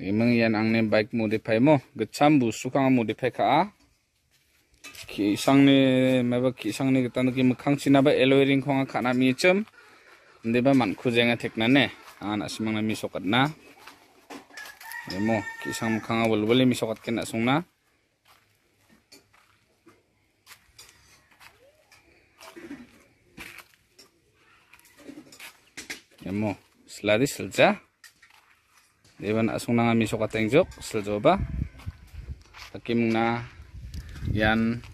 imang yên ang ne bike modify mo gacham bu sukang modify ka a ah. ki sang ne meba khi sang ne gitan ki makhang china ba alloy ring khonga khana mi chum de ba man khu jenga nè anh an asimang na mi sokat na em emo khi sang khanga bol bol mi sokat ken asung na em emo sladi silja Dewan asung nanga miso katengjok seljoba. Takim na yan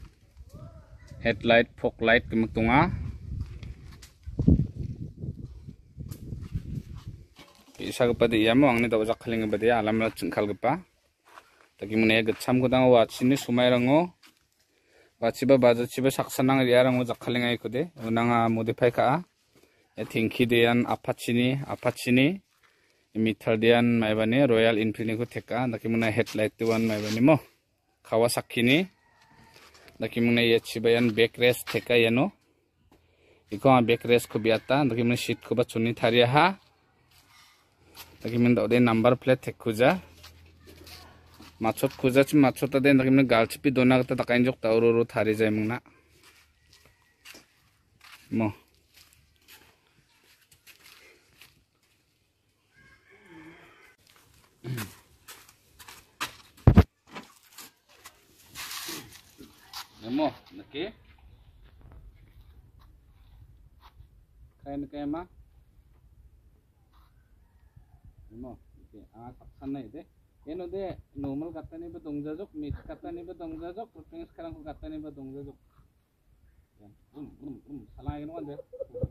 headlight, fog light kemektunga. Isa kepada iya mo ang nito wajak kaling kepada iya alam lat cengkal kepa. Takim na yagat sam kudang wat sini sumai rango. Baciba saksa nang iya rango wajak kaling ay kude. Unanga modify ka. Ya tingki deyan apachini apachini mai maibani royal infini ko theka dakimuna headlight tuan maibani mo khawa sakhini dakimuna yachi bayan back rest theka yano iko back rest ko biata dakimuna sheet ko ba chuni tharia ha dakimuna ode number plate thek khuja machot khuja chi machot ade dakimuna galchi pi dona ta takain jok ta ro thari jaimuna mo Nemo, nake. Kaya na ma. Nemo, nake. Ah, saksan na ite. Yan de, normal kata ni ba dong jajok, meat kata ni ba dong jajok, protein sekarang kata ni ba dong jajok. Yan, bum, bum, bum. Salah yun wanda. Bum.